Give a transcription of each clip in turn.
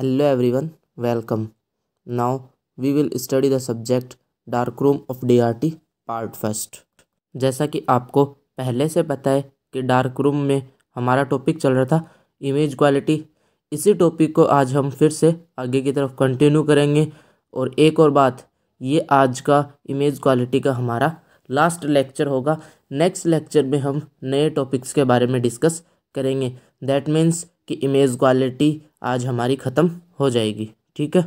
Hello everyone, welcome. Now we will study the subject darkroom of DRT part first. जैसा कि आपको पहले से पता है कि डार्क रूम में हमारा टॉपिक चल रहा था इमेज क्वालिटी इसी टॉपिक को आज हम फिर से आगे की तरफ कंटिन्यू करेंगे और एक और बात ये आज का इमेज क्वालिटी का हमारा लास्ट लेक्चर होगा नेक्स्ट लेक्चर में हम नए टॉपिक्स के बारे में डिस्कस करेंगे दैट मीन्स कि इमेज क्वालिटी आज हमारी ख़त्म हो जाएगी ठीक है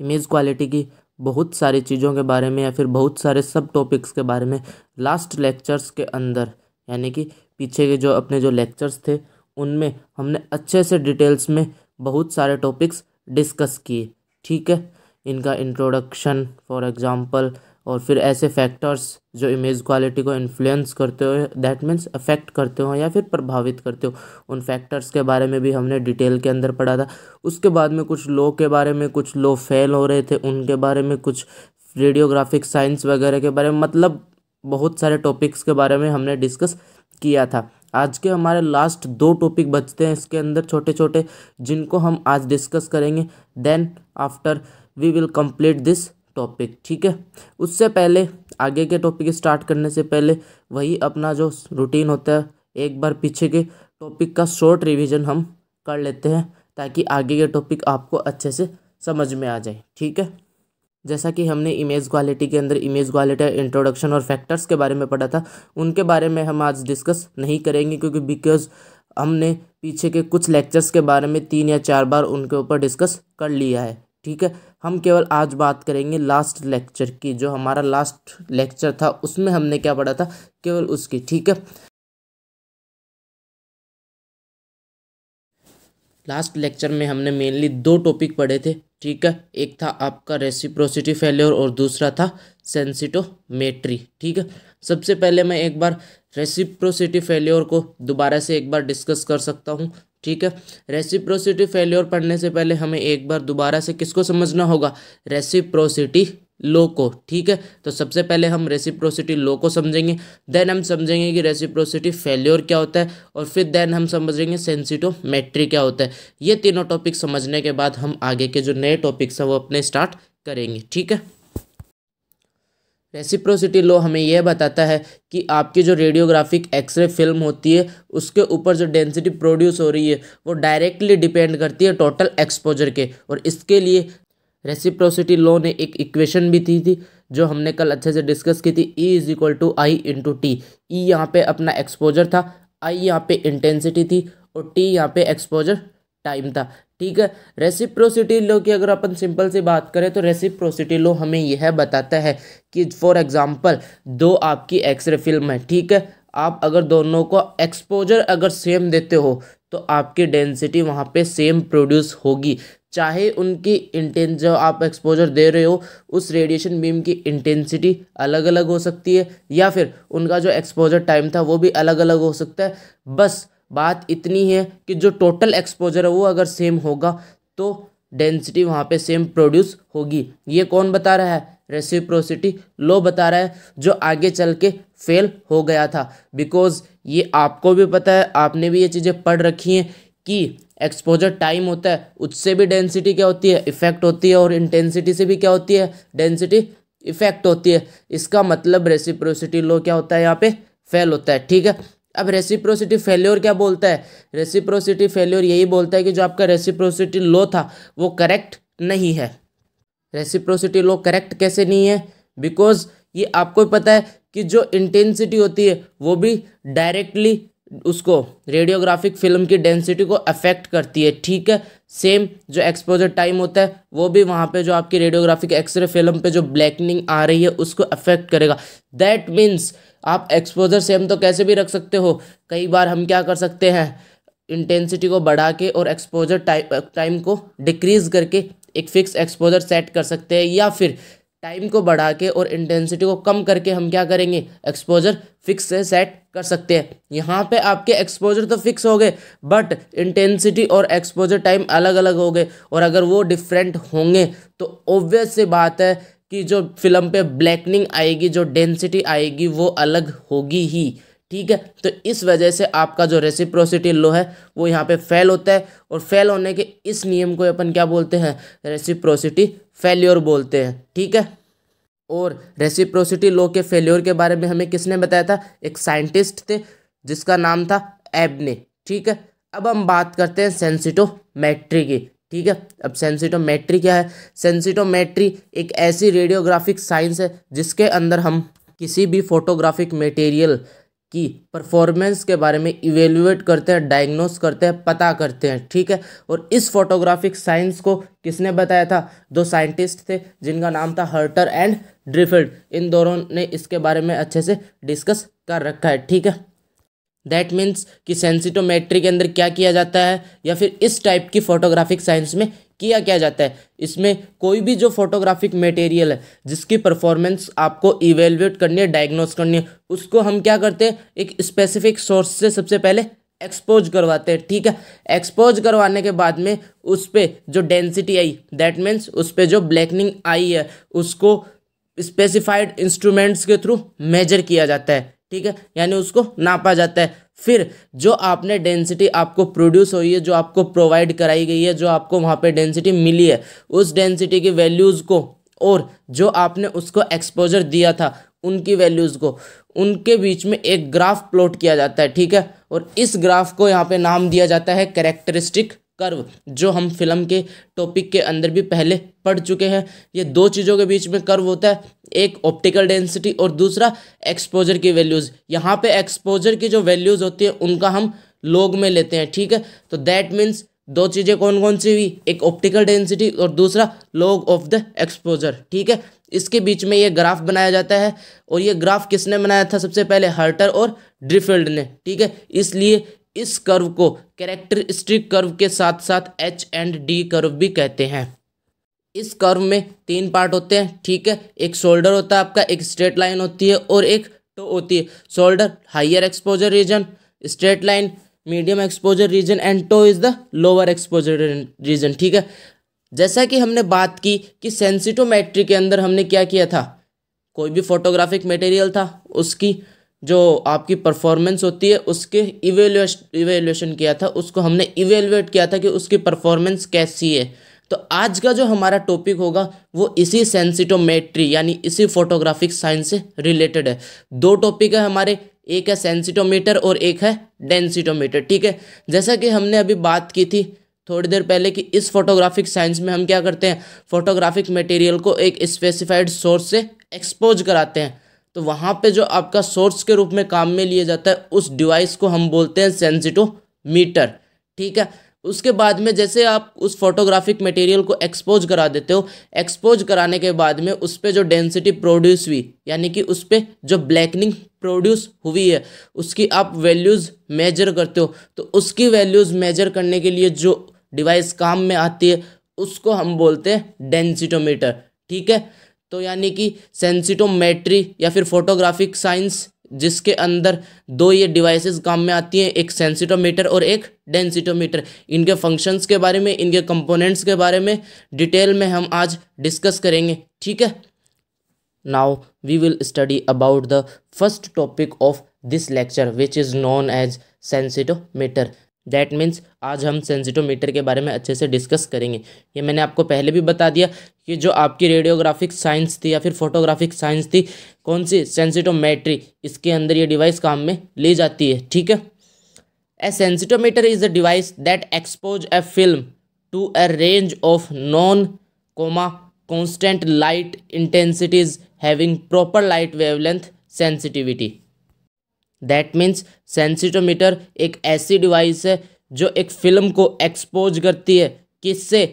इमेज क्वालिटी की बहुत सारी चीज़ों के बारे में या फिर बहुत सारे सब टॉपिक्स के बारे में लास्ट लेक्चर्स के अंदर यानी कि पीछे के जो अपने जो लेक्चर्स थे उनमें हमने अच्छे से डिटेल्स में बहुत सारे टॉपिक्स डिस्कस किए ठीक है इनका इंट्रोडक्शन फॉर एग्ज़ाम्पल और फिर ऐसे फैक्टर्स जो इमेज क्वालिटी को इन्फ्लुएंस करते हो दैट मीन्स अफेक्ट करते हो या फिर प्रभावित करते हो उन फैक्टर्स के बारे में भी हमने डिटेल के अंदर पढ़ा था उसके बाद में कुछ लो के बारे में कुछ लो फेल हो रहे थे उनके बारे में कुछ रेडियोग्राफिक साइंस वगैरह के बारे में मतलब बहुत सारे टॉपिक्स के बारे में हमने डिस्कस किया था आज के हमारे लास्ट दो टॉपिक बचते हैं इसके अंदर छोटे छोटे जिनको हम आज डिस्कस करेंगे then after we will complete this topic ठीक है उससे पहले आगे के टॉपिक स्टार्ट करने से पहले वही अपना जो रूटीन होता है एक बार पीछे के टॉपिक का शॉर्ट रिवीजन हम कर लेते हैं ताकि आगे के टॉपिक आपको अच्छे से समझ में आ जाए ठीक है जैसा कि हमने इमेज क्वालिटी के अंदर इमेज क्वालिटी इंट्रोडक्शन और फैक्टर्स के बारे में पढ़ा था उनके बारे में हम आज डिस्कस नहीं करेंगे क्योंकि बिकॉज हमने पीछे के कुछ लेक्चर्स के बारे में तीन या चार बार उनके ऊपर डिस्कस कर लिया है ठीक है हम केवल आज बात करेंगे लास्ट लेक्चर की जो हमारा लास्ट लेक्चर था उसमें हमने क्या पढ़ा था केवल उसकी ठीक है लास्ट लेक्चर में हमने मेनली दो टॉपिक पढ़े थे ठीक है एक था आपका रेसिप्रोसिटी फेल्योर और दूसरा था सेंसिटोमेट्री ठीक है सबसे पहले मैं एक बार रेसिप्रोसिटी फेल्योर को दोबारा से एक बार डिस्कस कर सकता हूँ ठीक है रेसिप्रोसिटी फेल्योर पढ़ने से पहले हमें एक बार दोबारा से किसको समझना होगा रेसिप्रोसिटी लो को ठीक है तो सबसे पहले हम रेसिप्रोसिटी लो को समझेंगे देन हम समझेंगे कि रेसिप्रोसिटी फेल्योर क्या होता है और फिर देन हम समझेंगे सेंसिटोमेट्री क्या होता है ये तीनों टॉपिक समझने के बाद हम आगे के जो नए टॉपिक्स हैं वो अपने स्टार्ट करेंगे ठीक है रेसिप्रोसिटी लॉ हमें यह बताता है कि आपकी जो रेडियोग्राफिक एक्सरे फिल्म होती है उसके ऊपर जो डेंसिटी प्रोड्यूस हो रही है वो डायरेक्टली डिपेंड करती है टोटल एक्सपोजर के और इसके लिए रेसिप्रोसिटी लॉ ने एक इक्वेशन भी दी थी, थी जो हमने कल अच्छे से डिस्कस की थी E is equal to I into T E यहाँ पे अपना एक्सपोजर था आई यहाँ पे इंटेंसिटी थी और टी यहाँ पे एक्सपोजर टाइम था ठीक है रेसिप्रोसिटी लो की अगर अपन सिंपल से बात करें तो रेसिप्रोसिटी लो हमें यह बताता है कि फॉर एग्जांपल दो आपकी एक्सरे फिल्म है ठीक है आप अगर दोनों को एक्सपोजर अगर सेम देते हो तो आपकी डेंसिटी वहाँ पे सेम प्रोड्यूस होगी चाहे उनकी इंटें जो आप एक्सपोजर दे रहे हो उस रेडिएशन बीम की इंटेंसिटी अलग अलग हो सकती है या फिर उनका जो एक्सपोजर टाइम था वो भी अलग अलग हो सकता है बस बात इतनी है कि जो टोटल एक्सपोजर है वो अगर सेम होगा तो डेंसिटी वहाँ पे सेम प्रोड्यूस होगी ये कौन बता रहा है रेसिप्रोसिटी लो बता रहा है जो आगे चल के फेल हो गया था बिकॉज ये आपको भी पता है आपने भी ये चीज़ें पढ़ रखी हैं कि एक्सपोजर टाइम होता है उससे भी डेंसिटी क्या होती है इफेक्ट होती है और इंटेंसिटी से भी क्या होती है डेंसिटी इफेक्ट होती है इसका मतलब रेसिप्रोसिटी लो क्या होता है यहाँ पे फेल होता है ठीक है अब रेसिप्रोसिटी फेल्योर क्या बोलता है रेसिप्रोसिटी फेल्योर यही बोलता है कि जो आपका रेसिप्रोसिटी लो था वो करेक्ट नहीं है रेसिप्रोसिटी लो करेक्ट कैसे नहीं है बिकॉज ये आपको पता है कि जो इंटेंसिटी होती है वो भी डायरेक्टली उसको रेडियोग्राफिक फिल्म की डेंसिटी को अफेक्ट करती है ठीक है सेम जो एक्सपोजर टाइम होता है वो भी वहाँ पे जो आपकी रेडियोग्राफिक एक्सरे फिल्म पे जो ब्लैकनिंग आ रही है उसको अफेक्ट करेगा दैट मीन्स आप एक्सपोजर सेम तो कैसे भी रख सकते हो कई बार हम क्या कर सकते हैं इंटेंसिटी को बढ़ा के और एक्सपोजर टाइम टाइम को डिक्रीज करके एक फिक्स एक्सपोजर सेट कर सकते हैं या फिर टाइम को बढ़ा के और इंटेंसिटी को कम करके हम क्या करेंगे एक्सपोजर फिक्स से सेट कर सकते हैं यहाँ पे आपके एक्सपोजर तो फिक्स हो गए बट इंटेंसिटी और एक्सपोजर टाइम अलग अलग हो गए और अगर वो डिफरेंट होंगे तो ऑब्वियस सी बात है की जो फिल्म पे ब्लैकनिंग आएगी जो डेंसिटी आएगी वो अलग होगी ही ठीक है तो इस वजह से आपका जो रेसिप्रोसिटी लो है वो यहाँ पे फेल होता है और फेल होने के इस नियम को अपन क्या बोलते हैं रेसिप्रोसिटी फेल्योर बोलते हैं ठीक है और रेसिप्रोसिटी लो के फेल्योर के बारे में हमें किसने बताया था एक साइंटिस्ट थे जिसका नाम था एबने ठीक है अब हम बात करते हैं सेंसिटोमेट्री की ठीक है अब सेंसिटोमेट्री क्या है सेंसिटोमेट्री एक ऐसी रेडियोग्राफिक साइंस है जिसके अंदर हम किसी भी फोटोग्राफिक मटेरियल की परफॉर्मेंस के बारे में इवेल्युएट करते हैं डायग्नोस करते हैं पता करते हैं ठीक है और इस फोटोग्राफिक साइंस को किसने बताया था दो साइंटिस्ट थे जिनका नाम था हर्टर एंड ड्रिफिल्ड इन दोनों ने इसके बारे में अच्छे से डिस्कस कर रखा है ठीक है दैट मीन्स कि सेंसिटोमेट्री के अंदर क्या किया जाता है या फिर इस टाइप की फोटोग्राफिक साइंस में किया क्या जाता है इसमें कोई भी जो फोटोग्राफिक मटेरियल है जिसकी परफॉर्मेंस आपको इवेल्यूएट करनी है डायग्नोस करनी है उसको हम क्या करते हैं एक स्पेसिफिक सोर्स से सबसे पहले एक्सपोज करवाते हैं ठीक है एक्सपोज करवाने के बाद में उस पर जो डेंसिटी आई दैट मीन्स उस पर जो ब्लैकनिंग आई है उसको स्पेसिफाइड इंस्ट्रूमेंट्स के थ्रू मेजर किया जाता है ठीक है यानी उसको नापा जाता है फिर जो आपने डेंसिटी आपको प्रोड्यूस हुई है जो आपको प्रोवाइड कराई गई है जो आपको वहाँ पे डेंसिटी मिली है उस डेंसिटी की वैल्यूज़ को और जो आपने उसको एक्सपोजर दिया था उनकी वैल्यूज़ को उनके बीच में एक ग्राफ प्लॉट किया जाता है ठीक है और इस ग्राफ को यहाँ पे नाम दिया जाता है करेक्टरिस्टिक कर्व जो हम फिल्म के टॉपिक के अंदर भी पहले पढ़ चुके हैं ये दो चीज़ों के बीच में कर्व होता है एक ऑप्टिकल डेंसिटी और दूसरा एक्सपोजर की वैल्यूज़ यहाँ पे एक्सपोजर की जो वैल्यूज़ होती है उनका हम लोग में लेते हैं ठीक है तो दैट मीन्स दो चीज़ें कौन कौन सी हुई एक ऑप्टिकल डेंसिटी और दूसरा लॉग ऑफ द एक्सपोजर ठीक है इसके बीच में ये ग्राफ बनाया जाता है और ये ग्राफ किसने बनाया था सबसे पहले हर्टर और ड्रिफिल्ड ने ठीक है इसलिए इस कर्व को कैरेक्टरिस्टिक कर्व के साथ साथ एच एंड डी कर्व भी कहते हैं इस कर्व में तीन पार्ट होते हैं ठीक है एक शोल्डर होता है आपका एक स्ट्रेट लाइन होती है और एक टो तो होती है shoulder higher exposure region straight line medium exposure region and toe is the lower exposure region ठीक है जैसा कि हमने बात की कि सेंसिटोमेट्री के अंदर हमने क्या किया था कोई भी फोटोग्राफिक मटेरियल था उसकी जो आपकी परफॉर्मेंस होती है उसके इवेल्युएश इवेल्युएशन किया था उसको हमने इवेल्युएट किया था कि उसकी परफॉर्मेंस कैसी है तो आज का जो हमारा टॉपिक होगा वो इसी सेंसिटोमेट्री यानी इसी फोटोग्राफिक साइंस से रिलेटेड है दो टॉपिक है हमारे एक है सेंसिटोमीटर और एक है डेंसिटोमीटर ठीक है जैसा कि हमने अभी बात की थी थोड़ी देर पहले कि इस फोटोग्राफिक साइंस में हम क्या करते हैं फोटोग्राफिक मटेरियल को एक स्पेसिफाइड सोर्स से एक्सपोज कराते हैं तो वहाँ पे जो आपका सोर्स के रूप में काम में लिया जाता है उस डिवाइस को हम बोलते हैं सेंसिटोमीटर ठीक है उसके बाद में जैसे आप उस फोटोग्राफिक मटेरियल को एक्सपोज करा देते हो एक्सपोज कराने के बाद में उस पर जो डेंसिटी प्रोड्यूस हुई यानी कि उस पर जो ब्लैकनिंग प्रोड्यूस हुई है उसकी आप वैल्यूज़ मेजर करते हो तो उसकी वैल्यूज़ मेजर करने के लिए जो डिवाइस काम में आती है उसको हम बोलते हैं डेंसिटोमीटर ठीक है तो यानी कि सेंसिटोमेट्री या फिर फोटोग्राफिक साइंस जिसके अंदर दो ये डिवाइसेस काम में आती हैं एक सेंसिटोमीटर और एक डेंसिटोमीटर इनके फंक्शंस के बारे में इनके कंपोनेंट्स के बारे में डिटेल में हम आज डिस्कस करेंगे ठीक है now we will study about the first topic of this lecture which is known as sensitometer that means आज हम सेंसिटोमीटर के बारे में अच्छे से डिस्कस करेंगे ये मैंने आपको पहले भी बता दिया कि जो आपकी रेडियोग्राफिक साइंस थी या फिर फोटोग्राफिक साइंस थी कौन सी सेंसिटोमेट्री इसके अंदर ये डिवाइस काम में ली जाती है ठीक है a sensitometer is a device that expose a film to a range of known comma constant light intensities having proper light wavelength sensitivity that means sensitometer एक ऐसी डिवाइस है जो एक फिल्म को एक्सपोज करती है किससे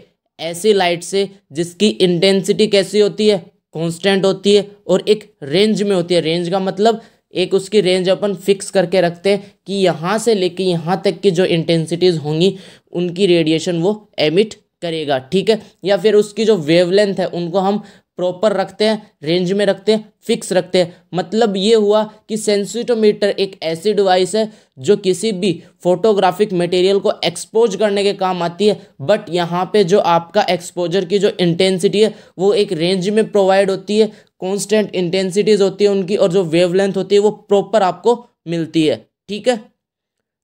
ऐसी लाइट से जिसकी इंटेंसिटी कैसी होती है कांस्टेंट होती है और एक रेंज में होती है रेंज का मतलब एक उसकी रेंज अपन फिक्स करके रखते हैं कि यहाँ से लेके यहाँ तक की जो इंटेंसिटीज़ होंगी उनकी रेडिएशन वो एमिट करेगा ठीक है या फिर उसकी जो वेवलेंथ है उनको हम प्रॉपर रखते हैं रेंज में रखते हैं फिक्स रखते हैं मतलब ये हुआ कि सेंसिटोमीटर एक ऐसी डिवाइस है जो किसी भी फोटोग्राफिक मटेरियल को एक्सपोज करने के काम आती है बट यहाँ पे जो आपका एक्सपोजर की जो इंटेंसिटी है वो एक रेंज में प्रोवाइड होती है कॉन्स्टेंट इंटेंसिटीज़ होती है उनकी और जो वेवलेंथ होती है वो प्रॉपर आपको मिलती है ठीक है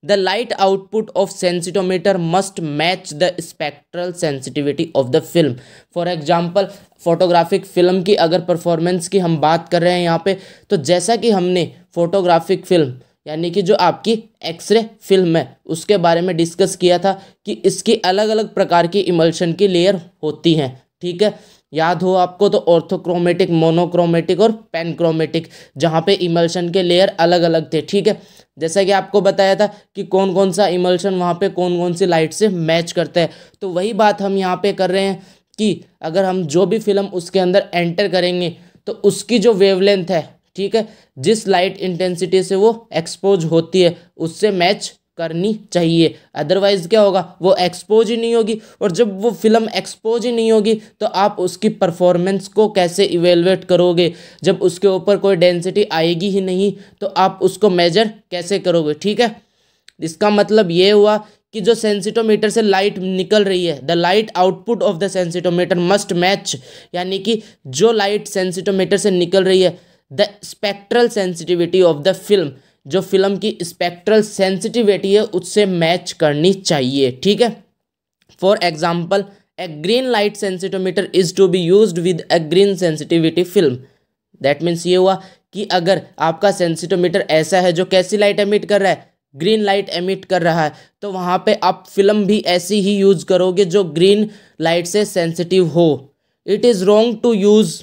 the light output of sensitometer must match the spectral sensitivity of the film for example photographic film की अगर परफॉर्मेंस की हम बात कर रहे हैं यहाँ पे तो जैसा कि हमने फोटोग्राफिक फिल्म यानी कि जो आपकी एक्सरे फिल्म है उसके बारे में डिस्कस किया था कि इसकी अलग अलग प्रकार की इमल्शन की लेयर होती हैं ठीक है याद हो आपको तो ऑर्थोक्रोमेटिक मोनोक्रोमेटिक और पेनक्रोमेटिक जहाँ पे इमल्शन के लेयर अलग अलग थे ठीक है जैसा कि आपको बताया था कि कौन कौन सा इमल्शन वहाँ पे कौन कौन सी लाइट से मैच करता है तो वही बात हम यहाँ पे कर रहे हैं कि अगर हम जो भी फिल्म उसके अंदर एंटर करेंगे तो उसकी जो वेवलेंथ है ठीक है जिस लाइट इंटेंसिटी से वो एक्सपोज होती है उससे मैच करनी चाहिए अदरवाइज़ क्या होगा वो एक्सपोज ही नहीं होगी और जब वो फिल्म एक्सपोज ही नहीं होगी तो आप उसकी परफॉर्मेंस को कैसे इवेलुएट करोगे जब उसके ऊपर कोई डेंसिटी आएगी ही नहीं तो आप उसको मेजर कैसे करोगे ठीक है इसका मतलब ये हुआ कि जो सेंसिटोमीटर से लाइट निकल रही है the light output of the sensitometer must match यानी कि जो लाइट सेंसिटोमीटर से निकल रही है the spectral sensitivity of the film जो फिल्म की स्पेक्ट्रल सेंसिटिविटी है उससे मैच करनी चाहिए ठीक है for example a green light sensitometer is to be use with a green sensitivity film that means ये हुआ कि अगर आपका सेंसिटोमीटर ऐसा है जो कैसी लाइट एमिट कर रहा है ग्रीन लाइट एमिट कर रहा है तो वहाँ पे आप फिल्म भी ऐसी ही यूज़ करोगे जो ग्रीन लाइट से सेंसिटिव हो it is wrong to use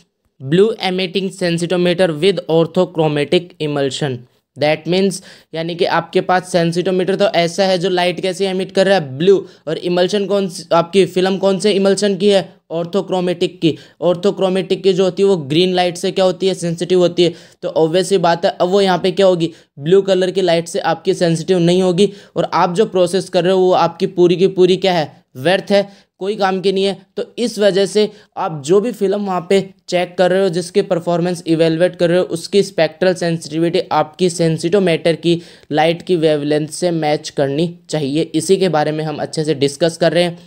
blue emitting sensitometer with orthochromatic emulsion that means यानी कि आपके पास सेंसिटोमीटर तो ऐसा है जो लाइट कैसे एमिट कर रहा है ब्लू और इमल्शन कौन सी आपकी फिल्म कौन से इमल्शन की है ऑर्थोक्रोमेटिक की ऑर्थोक्रोमेटिक की जो होती है वो ग्रीन लाइट से क्या होती है सेंसिटिव होती है तो ऑब्वियसली बात है अब वो यहाँ पे क्या होगी ब्लू कलर की लाइट से आपकी सेंसिटिव नहीं होगी और आप जो प्रोसेस कर रहे हो वो आपकी पूरी की पूरी क्या है व्यर्थ है कोई काम की नहीं है तो इस वजह से आप जो भी फिल्म वहाँ पे चेक कर रहे हो जिसके परफॉर्मेंस इवेलुएट कर रहे हो उसकी स्पेक्ट्रल सेंसिटिविटी आपकी सेंसिटोमीटर की लाइट की वेवलेंथ से मैच करनी चाहिए इसी के बारे में हम अच्छे से डिस्कस कर रहे हैं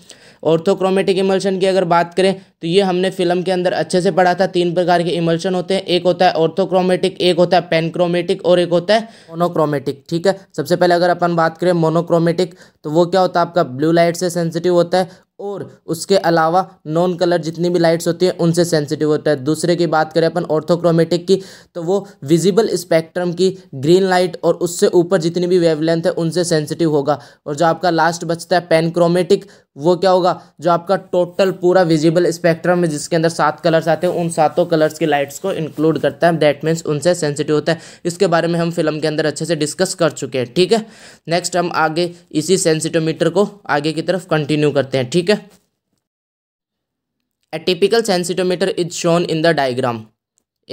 ऑर्थोक्रोमेटिक इमल्शन की अगर बात करें तो ये हमने फिल्म के अंदर अच्छे से पढ़ा था तीन प्रकार के इमल्शन होते हैं एक होता है ऑर्थोक्रोमेटिक एक होता है पेनक्रोमेटिक और एक होता है मोनोक्रोमेटिक ठीक है सबसे पहले अगर अपन बात करें मोनोक्रोमेटिक तो वो क्या होता है आपका ब्लू लाइट से सेंसिटिव होता है और उसके अलावा नॉन कलर जितनी भी लाइट्स होती हैं उनसे सेंसिटिव होता है दूसरे की बात करें अपन ऑर्थोक्रोमेटिक की तो वो विजिबल स्पेक्ट्रम की ग्रीन लाइट और उससे ऊपर जितनी भी वेवलेंथ है उनसे सेंसिटिव होगा और जो आपका लास्ट बचता है पेनक्रोमेटिक वो क्या होगा जो आपका टोटल पूरा विजिबल स्पेक्ट्रम है जिसके अंदर सात कलर्स आते हैं उन सातों कलर्स की लाइट्स को इंक्लूड करता है दैट मीन्स उनसे सेंसिटिव होता है इसके बारे में हम फिल्म के अंदर अच्छे से डिस्कस कर चुके हैं ठीक है नेक्स्ट हम आगे इसी सेंसिटोमीटर को आगे की तरफ कंटिन्यू करते हैं ठीक है a typical sensitometer is shown in the diagram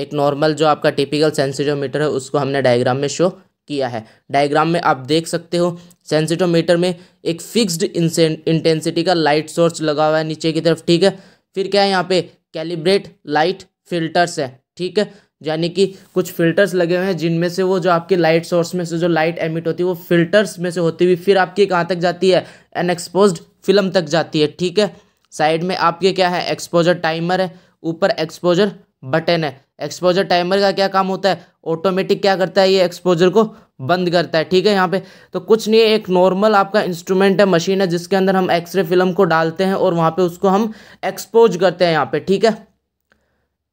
एक नॉर्मल जो आपका टिपिकल सेंसिटोमीटर है उसको हमने डायग्राम में शो किया है डायग्राम में आप देख सकते हो सेंसिटोमीटर में एक फिक्स्ड इंटेंसिटी का लाइट सोर्स लगा हुआ है नीचे की तरफ ठीक है फिर क्या है यहाँ पे कैलिब्रेट लाइट फिल्टर्स है ठीक है यानी कि कुछ फिल्टर्स लगे हुए हैं जिनमें से वो जो आपके लाइट सोर्स में से जो लाइट एमिट होती है वो फिल्टर्स में से होती हुई फिर आपकी कहाँ तक जाती है अनएक्सपोज फिल्म तक जाती है ठीक है साइड में आपके क्या है एक्सपोजर टाइमर है ऊपर एक्सपोजर बटन है एक्सपोजर टाइमर का क्या काम होता है ऑटोमेटिक क्या करता है ये एक्सपोजर को बंद करता है ठीक है यहाँ पे तो कुछ नहीं है एक नॉर्मल आपका इंस्ट्रूमेंट है मशीन है जिसके अंदर हम एक्सरे फिल्म को डालते हैं और वहाँ पे उसको हम एक्सपोज करते हैं यहाँ पे ठीक है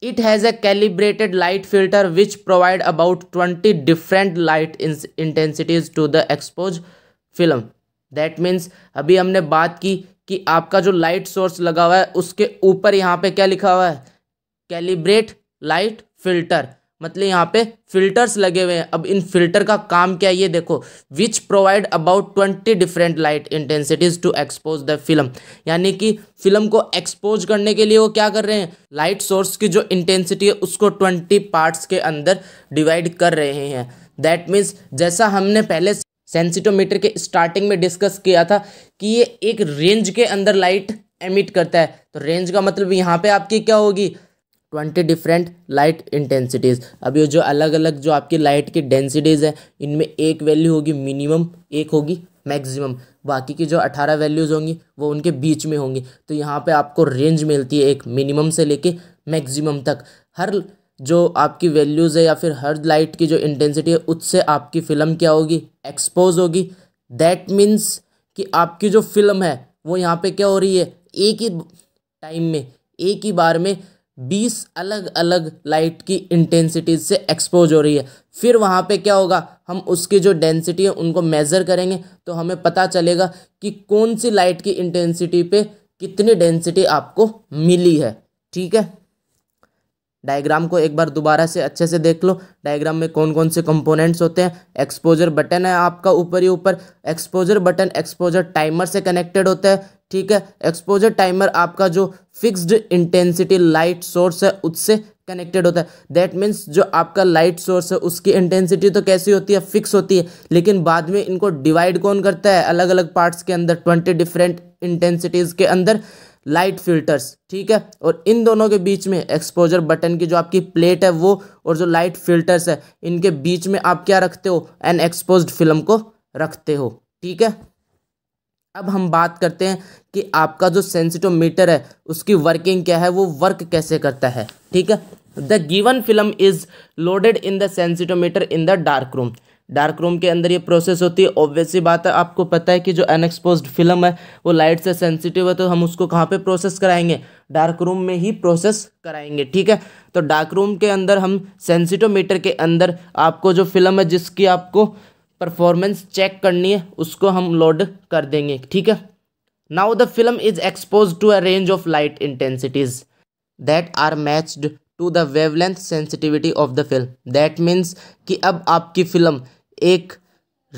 it has a calibrated light filter which provide about twenty different light intensities to the expose film that means अभी हमने बात की कि आपका जो लाइट सोर्स लगा हुआ है उसके ऊपर यहाँ पे क्या लिखा हुआ है कैलिब्रेट लाइट फिल्टर मतलब यहाँ पे फिल्टर्स लगे हुए हैं अब इन फिल्टर का काम क्या है ये देखो which provide about twenty different light intensities to expose the film यानी कि फिल्म को एक्सपोज करने के लिए वो क्या कर रहे हैं लाइट सोर्स की जो इंटेंसिटी है उसको ट्वेंटी पार्ट्स के अंदर डिवाइड कर रहे हैं दैट मीन्स जैसा हमने पहले सेंसिटोमीटर के स्टार्टिंग में डिस्कस किया था कि ये एक रेंज के अंदर लाइट एमिट करता है तो रेंज का मतलब यहाँ पे आपकी क्या होगी ट्वेंटी डिफरेंट लाइट इंटेंसिटीज़ अब ये जो अलग अलग जो आपकी लाइट की डेंसिटीज़ है इनमें एक वैल्यू होगी मिनिमम एक होगी मैक्सिमम बाकी की जो अठारह वैल्यूज़ होंगी वो उनके बीच में होंगी तो यहाँ पे आपको रेंज मिलती है एक मिनिमम से लेके मैक्सिमम तक हर जो आपकी वैल्यूज़ है या फिर हर लाइट की जो इंटेंसिटी है उससे आपकी फ़िल्म क्या होगी एक्सपोज होगी दैट मीन्स कि आपकी जो फिल्म है वो यहाँ पे क्या हो रही है एक ही टाइम में एक ही बार में बीस अलग अलग लाइट की इंटेंसिटीज से एक्सपोज हो रही है फिर वहाँ पे क्या होगा हम उसकी जो डेंसिटी है उनको मेज़र करेंगे तो हमें पता चलेगा कि कौन सी लाइट की इंटेंसिटी पे कितनी डेंसिटी आपको मिली है ठीक है डायग्राम को एक बार दोबारा से अच्छे से देख लो डायग्राम में कौन कौन से कंपोनेंट्स होते हैं एक्सपोजर बटन है आपका ऊपर ही ऊपर एक्सपोजर बटन एक्सपोजर टाइमर से कनेक्टेड होता है ठीक है एक्सपोजर टाइमर आपका जो फिक्स्ड इंटेंसिटी लाइट सोर्स है उससे कनेक्टेड होता है दैट मीन्स जो आपका लाइट सोर्स है उसकी इंटेंसिटी तो कैसी होती है फिक्स होती है लेकिन बाद में इनको डिवाइड कौन करता है अलग अलग पार्ट्स के अंदर ट्वेंटी डिफरेंट इंटेंसिटीज़ के अंदर लाइट फिल्टर्स ठीक है और इन दोनों के बीच में एक्सपोजर बटन की जो आपकी प्लेट है वो और जो लाइट फिल्टर्स है इनके बीच में आप क्या रखते हो एन एक्सपोज फिल्म को रखते हो ठीक है अब हम बात करते हैं कि आपका जो सेंसिटोमीटर है उसकी वर्किंग क्या है वो वर्क कैसे करता है ठीक है the given film is loaded in the sensitometer in the dark room dark room के अंदर ये प्रोसेस होती है ऑब्वियसली बात है आपको पता है कि जो अनएक्सपोज फिल्म है वो लाइट से सेंसिटिव है तो हम उसको कहाँ पे प्रोसेस कराएंगे डार्क रूम में ही प्रोसेस कराएंगे ठीक है तो डार्क रूम के अंदर हम सेंसिटोमीटर के अंदर आपको जो फिल्म है जिसकी आपको परफॉर्मेंस चेक करनी है उसको हम लोड कर देंगे ठीक है now the film is expose to a range of light intensities that are matched to the wavelength sensitivity of the film that means कि अब आपकी फिल्म एक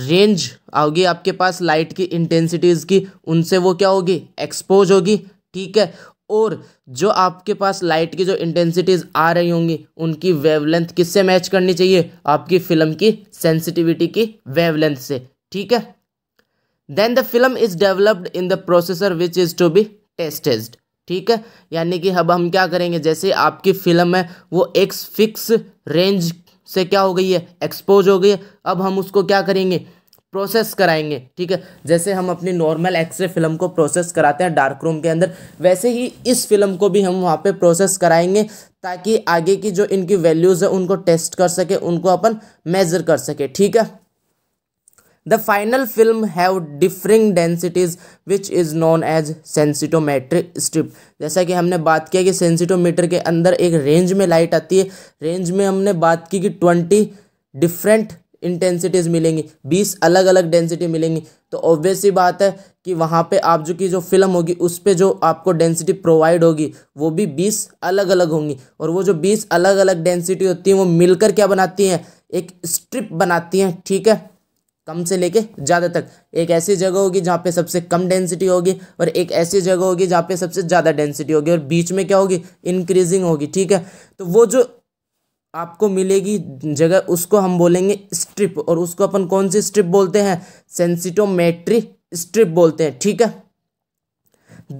रेंज आओगी आपके पास लाइट की इंटेंसिटीज़ की उनसे वो क्या होगी एक्सपोज होगी ठीक है और जो आपके पास लाइट की जो इंटेंसिटीज़ आ रही होंगी उनकी वेवलेंथ किससे मैच करनी चाहिए आपकी फ़िल्म की सेंसिटिविटी की वेवलेंथ से ठीक है then the film is developed in the processor which is to be tested ठीक है यानी कि अब हम क्या करेंगे जैसे आपकी फ़िल्म है वो एक फिक्स रेंज से क्या हो गई है एक्सपोज हो गई है अब हम उसको क्या करेंगे प्रोसेस कराएंगे ठीक है जैसे हम अपनी नॉर्मल एक्सरे फिल्म को प्रोसेस कराते हैं डार्क रूम के अंदर वैसे ही इस फिल्म को भी हम वहाँ पे प्रोसेस कराएंगे ताकि आगे की जो इनकी वैल्यूज़ है उनको टेस्ट कर सके उनको अपन मेज़र कर सके ठीक है the final film have differing densities which is known as sensitometric strip जैसा कि हमने बात किया कि सेंसिटोमीटर के अंदर एक रेंज में लाइट आती है रेंज में हमने बात की कि ट्वेंटी डिफरेंट इंटेंसिटीज़ मिलेंगी बीस अलग अलग डेंसिटी मिलेंगी तो ऑब्वियस बात है कि वहाँ पे आप जो की जो फिल्म होगी उस पर जो आपको डेंसिटी प्रोवाइड होगी वो भी बीस अलग अलग होंगी और वो जो बीस अलग अलग डेंसिटी होती हैं वो मिलकर क्या बनाती हैं एक स्ट्रिप बनाती हैं ठीक है कम से लेके ज़्यादा तक एक ऐसी जगह होगी जहाँ पे सबसे कम डेंसिटी होगी और एक ऐसी जगह होगी जहाँ पे सबसे ज़्यादा डेंसिटी होगी और बीच में क्या होगी इंक्रीजिंग होगी ठीक है तो वो जो आपको मिलेगी जगह उसको हम बोलेंगे स्ट्रिप और उसको अपन कौन सी स्ट्रिप बोलते हैं सेंसिटोमेट्री स्ट्रिप बोलते हैं ठीक है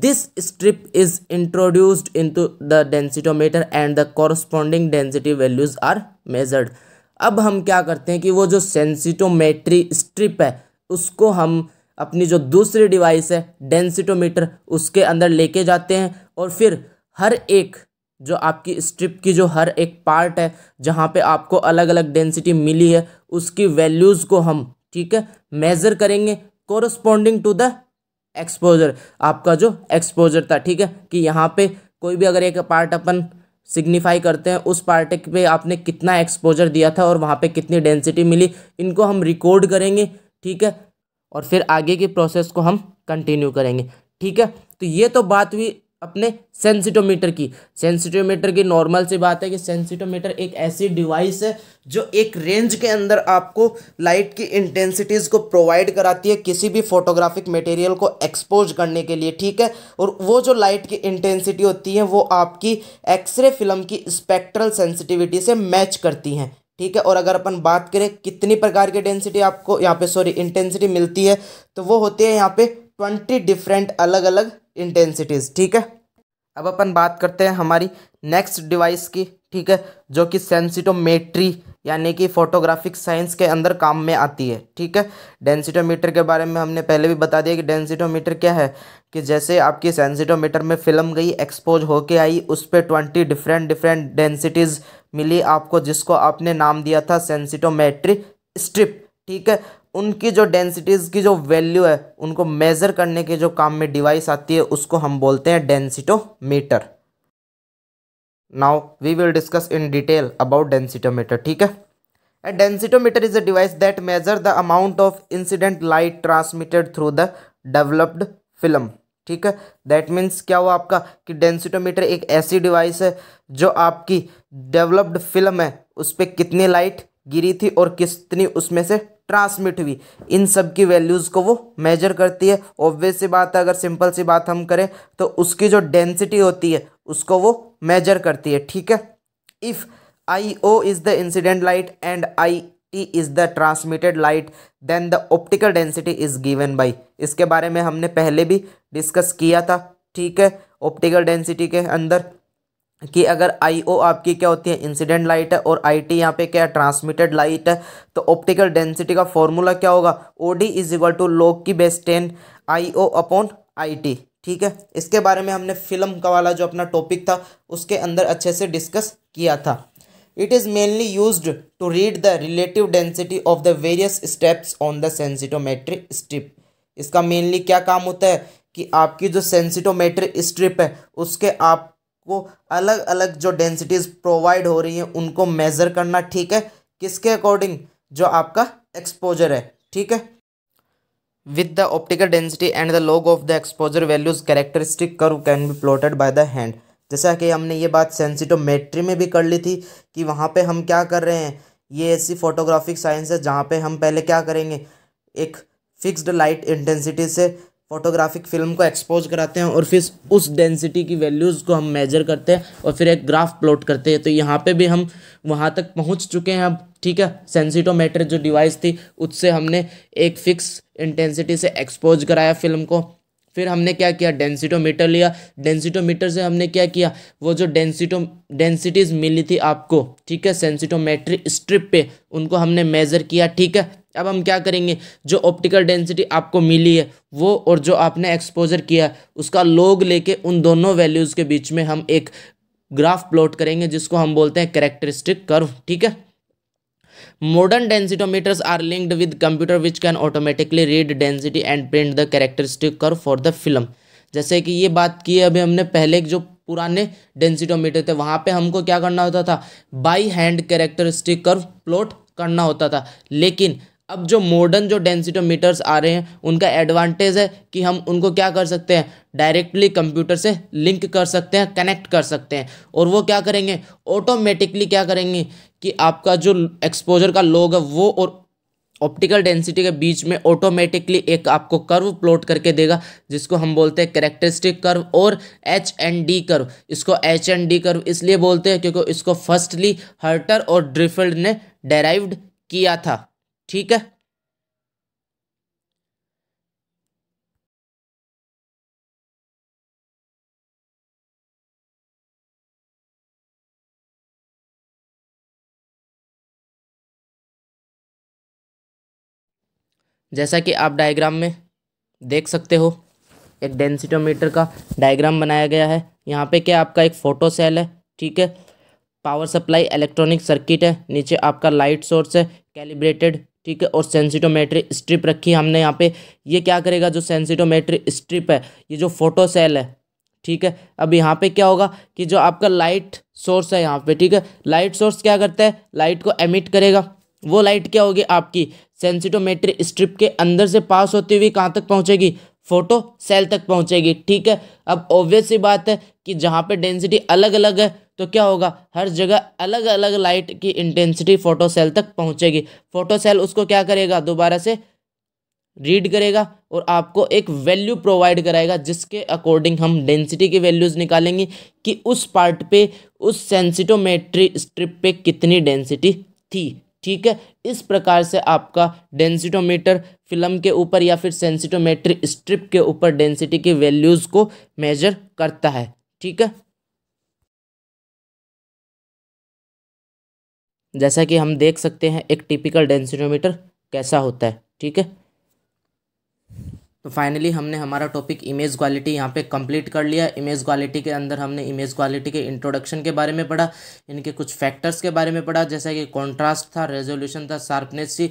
this strip is introduced in to the densitometer and the corresponding density values are measured अब हम क्या करते हैं कि वो जो सेंसिटोमेट्री स्ट्रिप है उसको हम अपनी जो दूसरी डिवाइस है डेंसिटोमीटर उसके अंदर लेके जाते हैं और फिर हर एक जो आपकी स्ट्रिप की जो हर एक पार्ट है जहाँ पे आपको अलग अलग डेंसिटी मिली है उसकी वैल्यूज़ को हम ठीक है मेज़र करेंगे कोरस्पॉन्डिंग टू द एक्सपोजर आपका जो एक्सपोजर था ठीक है कि यहाँ पे कोई भी अगर एक पार्ट अपन सिग्निफाई करते हैं उस पार्ट पे आपने कितना एक्सपोजर दिया था और वहाँ पे कितनी डेंसिटी मिली इनको हम रिकॉर्ड करेंगे ठीक है और फिर आगे की प्रोसेस को हम कंटिन्यू करेंगे ठीक है तो ये तो बात हुई अपने सेंसिटोमीटर की सेंसिटोमीटर की नॉर्मल सी बात है कि सेंसिटोमीटर एक ऐसी डिवाइस है जो एक रेंज के अंदर आपको लाइट की इंटेंसिटीज़ को प्रोवाइड कराती है किसी भी फोटोग्राफिक मटेरियल को एक्सपोज करने के लिए ठीक है और वो जो लाइट की इंटेंसिटी होती है वो आपकी एक्सरे फिल्म की स्पेक्ट्रल सेंसिटिविटी से मैच करती हैं ठीक है और अगर अपन बात करें कितनी प्रकार की डेंसिटी आपको यहाँ पे सॉरी इंटेंसिटी मिलती है तो वो होती है यहाँ पे ट्वेंटी डिफरेंट अलग अलग इंटेंसिटीज़ ठीक है अब अपन बात करते हैं हमारी नेक्स्ट डिवाइस की ठीक है जो कि सेंसिटोमेट्री यानी कि फोटोग्राफिक साइंस के अंदर काम में आती है ठीक है डेंसिटोमीटर के बारे में हमने पहले भी बता दिया कि डेंसिटोमीटर क्या है कि जैसे आपकी सेंसिटोमीटर में फिल्म गई एक्सपोज होके आई उस पर ट्वेंटी डिफरेंट डिफरेंट डेंसिटीज़ मिली आपको जिसको आपने नाम दिया था सेंसिटोमेट्री स्ट्रिप ठीक है उनकी जो डेंसिटीज़ की जो वैल्यू है उनको मेज़र करने के जो काम में डिवाइस आती है उसको हम बोलते हैं densitometer now we will discuss in detail about densitometer ठीक है a densitometer is a device that measure the amount of incident light transmitted through the developed film ठीक है दैट मीन्स क्या हुआ आपका कि डेंसिटोमीटर एक ऐसी डिवाइस है जो आपकी डेवलप्ड फिल्म है उस पर कितनी लाइट गिरी थी और कितनी उसमें से ट्रांसमिट हुई इन सब की वैल्यूज़ को वो मेजर करती है ऑब्वियस सी बात है अगर सिंपल सी बात हम करें तो उसकी जो डेंसिटी होती है उसको वो मेजर करती है ठीक है if I O is the incident light and I T is the transmitted light then the optical density is given by इसके बारे में हमने पहले भी डिस्कस किया था ठीक है ऑप्टिकल डेंसिटी के अंदर कि अगर आई ओ आपकी क्या होती है इंसिडेंट लाइट है और आई टी यहाँ पे क्या है ट्रांसमिटेड लाइट है तो ऑप्टिकल डेंसिटी का फॉर्मूला क्या होगा O D is equal to log की base ten I O upon I T ठीक है इसके बारे में हमने फिल्म का वाला जो अपना टॉपिक था उसके अंदर अच्छे से डिस्कस किया था it is mainly use to read the relative density of the various steps on the sensitometric strip इसका मेनली क्या काम होता है कि आपकी जो सेंसिटोमेट्रिक स्ट्रिप है उसके आप को अलग अलग जो डेंसिटीज़ प्रोवाइड हो रही हैं उनको मेज़र करना ठीक है किसके अकॉर्डिंग जो आपका एक्सपोजर है ठीक है with the optical density and the log of the exposure values characteristic curve can be plotted by the hand जैसा कि हमने ये बात सेंसिटोमेट्री में भी कर ली थी कि वहाँ पे हम क्या कर रहे हैं ये ऐसी फोटोग्राफिक साइंस है जहाँ पे हम पहले क्या करेंगे एक फिक्स्ड लाइट इंटेंसिटी से फोटोग्राफिक फिल्म को एक्सपोज कराते हैं और फिर उस डेंसिटी की वैल्यूज़ को हम मेजर करते हैं और फिर एक ग्राफ प्लॉट करते हैं तो यहाँ पे भी हम वहाँ तक पहुँच चुके हैं अब ठीक है सेंसिटोमीटर जो डिवाइस थी उससे हमने एक फिक्स इंटेंसिटी से एक्सपोज कराया फिल्म को फिर हमने क्या किया डेंसिटोमीटर लिया डेंसिटोमीटर से हमने क्या किया वो जो डेंसिटो डेंसिटीज़ मिली थी आपको ठीक है सेंसिटोमेट्री स्ट्रिप पे उनको हमने मेज़र किया ठीक है अब हम क्या करेंगे जो ऑप्टिकल डेंसिटी आपको मिली है वो और जो आपने एक्सपोजर किया उसका लोग लेके उन दोनों वैल्यूज़ के बीच में हम एक ग्राफ प्लॉट करेंगे जिसको हम बोलते हैं करेक्टरिस्टिक कर्व ठीक है modern densitometers are linked with computer which can automatically read density and print the characteristic curve for the film जैसे कि ये बात की है अभी हमने पहले जो पुराने डेंसिटोमीटर थे वहाँ पे हमको क्या करना होता था by hand characteristic curve plot करना होता था लेकिन अब जो मॉडर्न जो डेंसिटोमीटर्स आ रहे हैं उनका एडवांटेज है कि हम उनको क्या कर सकते हैं डायरेक्टली कंप्यूटर से लिंक कर सकते हैं कनेक्ट कर सकते हैं और वो क्या करेंगे ऑटोमेटिकली क्या करेंगे कि आपका जो एक्सपोजर का लोग है वो और ऑप्टिकल डेंसिटी के बीच में ऑटोमेटिकली एक आपको कर्व प्लॉट करके देगा जिसको हम बोलते हैं करेक्टरिस्टिक कर्व और एच एंड डी कर्व इसको एच एंड डी कर्व इसलिए बोलते हैं क्योंकि इसको फर्स्टली हर्टर और ड्रिफिल्ड ने डेराइव्ड किया था ठीक है जैसा कि आप डायग्राम में देख सकते हो एक डेंसिटोमीटर का डायग्राम बनाया गया है यहाँ पे क्या आपका एक फ़ोटो सेल है ठीक है पावर सप्लाई इलेक्ट्रॉनिक सर्किट है नीचे आपका लाइट सोर्स है कैलिब्रेटेड ठीक है और सेंसिटोमेट्री स्ट्रिप रखी हमने यहाँ पे ये क्या करेगा जो सेंसिटोमेट्री स्ट्रिप है ये जो फोटो सेल है ठीक है अब यहाँ पे क्या होगा कि जो आपका लाइट सोर्स है यहाँ पे ठीक है लाइट सोर्स क्या करता है लाइट को एमिट करेगा वो लाइट क्या होगी आपकी सेंसिटोमेट्री स्ट्रिप के अंदर से पास होती हुई कहाँ तक पहुँचेगी फोटो सेल तक पहुंचेगी ठीक है अब ऑब्वियस सी बात है कि जहाँ पे डेंसिटी अलग अलग है तो क्या होगा हर जगह अलग अलग लाइट की इंटेंसिटी फोटो सेल तक पहुंचेगी फोटो सेल उसको क्या करेगा दोबारा से रीड करेगा और आपको एक वैल्यू प्रोवाइड कराएगा जिसके अकॉर्डिंग हम डेंसिटी की वैल्यूज़ निकालेंगे कि उस पार्ट पे उस सेंसिटोमेट्री स्ट्रिप पे कितनी डेंसिटी थी ठीक है इस प्रकार से आपका डेंसिटोमीटर फिल्म के ऊपर या फिर सेंसिटोमेट्री स्ट्रिप के ऊपर डेंसिटी की वैल्यूज़ को मेजर करता है ठीक है जैसा कि हम देख सकते हैं एक टिपिकल डेंसिटोमीटर कैसा होता है ठीक है तो फाइनली हमने हमारा टॉपिक इमेज क्वालिटी यहाँ पे कंप्लीट कर लिया इमेज क्वालिटी के अंदर हमने इमेज क्वालिटी के इंट्रोडक्शन के बारे में पढ़ा इनके कुछ फैक्टर्स के बारे में पढ़ा जैसा कि कॉन्ट्रास्ट था रेजोल्यूशन था शार्पनेस थी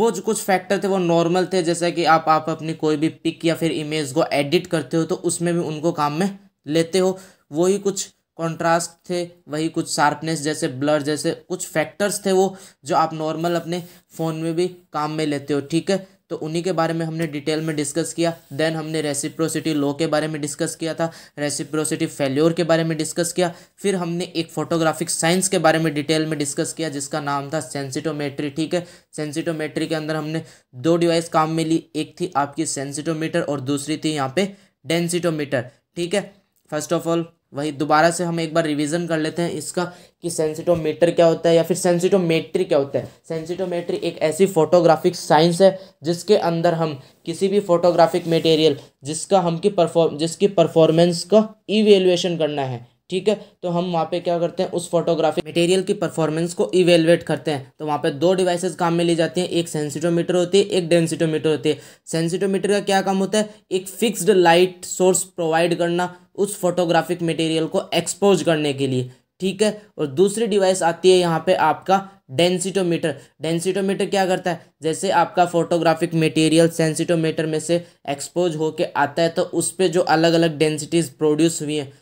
वो जो कुछ फैक्टर थे वो नॉर्मल थे जैसा कि आप आप अपनी कोई भी पिक या फिर इमेज को एडिट करते हो तो उसमें भी उनको काम में लेते हो वही कुछ कॉन्ट्रास्ट थे वही कुछ शार्पनेस जैसे ब्लर जैसे कुछ फैक्टर्स थे वो जो आप नॉर्मल अपने फ़ोन में भी काम में लेते हो ठीक है तो उन्हीं के बारे में हमने डिटेल में डिस्कस किया देन हमने रेसिप्रोसिटी लॉ के बारे में डिस्कस किया था रेसिप्रोसिटी फेल्योर के बारे में डिस्कस किया फिर हमने एक फोटोग्राफिक साइंस के बारे में डिटेल में डिस्कस किया जिसका नाम था सेंसिटोमेट्री ठीक है सेंसिटोमेट्री के अंदर हमने दो डिवाइस काम में ली एक थी आपकी सेंसिटोमीटर और दूसरी थी यहाँ पे डेंसिटोमीटर ठीक है फर्स्ट ऑफ ऑल वही दोबारा से हम एक बार रिवीजन कर लेते हैं इसका कि सेंसिटोमीटर क्या होता है या फिर सेंसिटोमेट्री क्या होता है सेंसिटोमेट्री एक ऐसी फोटोग्राफिक साइंस है जिसके अंदर हम किसी भी फोटोग्राफिक मटेरियल जिसका हम की परफॉर्म जिसकी परफॉर्मेंस का इवेल्युएशन करना है ठीक है तो हम वहाँ पे क्या करते हैं उस फोटोग्राफी मटेरियल की परफॉर्मेंस को इवेलुएट करते हैं तो वहाँ पे दो डिवाइसेस काम में ली जाती हैं एक सेंसिटोमीटर होती है एक डेंसिटोमीटर होती है सेंसिटोमीटर का क्या काम होता है एक फिक्स्ड लाइट सोर्स प्रोवाइड करना उस फोटोग्राफिक मटेरियल को एक्सपोज करने के लिए ठीक है और दूसरी डिवाइस आती है यहाँ पे आपका डेंसिटोमीटर डेंसिटोमीटर क्या करता है जैसे आपका फोटोग्राफिक मटेरियल सेंसिटोमीटर में से एक्सपोज होके आता है तो उस पर जो अलग अलग डेंसिटीज़ प्रोड्यूस हुई हैं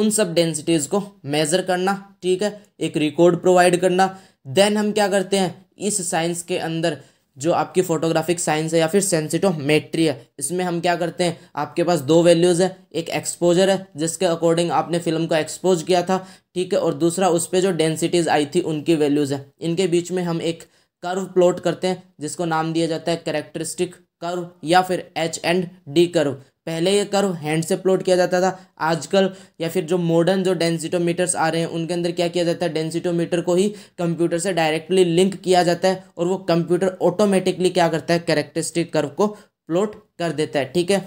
उन सब डेंसिटीज़ को मेज़र करना ठीक है एक रिकॉर्ड प्रोवाइड करना देन हम क्या करते हैं इस साइंस के अंदर जो आपकी फोटोग्राफिक साइंस है या फिर सेंसिटोमेट्री है इसमें हम क्या करते हैं आपके पास दो वैल्यूज़ है एक एक्सपोजर है जिसके अकॉर्डिंग आपने फिल्म को एक्सपोज किया था ठीक है और दूसरा उस पर जो डेंसिटीज़ आई थी उनकी वैल्यूज़ है इनके बीच में हम एक कर्व प्लॉट करते हैं जिसको नाम दिया जाता है करेक्टरिस्टिक कर्व या फिर एच एंड डी कर्व पहले ये कर्व हैंड से प्लॉट किया जाता था आजकल या फिर जो मॉडर्न जो डेंसिटोमीटर्स आ रहे हैं उनके अंदर क्या किया जाता है डेंसिटोमीटर को ही कंप्यूटर से डायरेक्टली लिंक किया जाता है और वो कंप्यूटर ऑटोमेटिकली क्या करता है कैरेक्टरिस्टिक कर्व को प्लॉट कर देता है ठीक है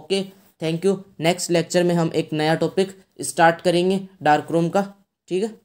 okay thank you next lecture में हम एक नया टॉपिक स्टार्ट करेंगे डार्क रूम का ठीक है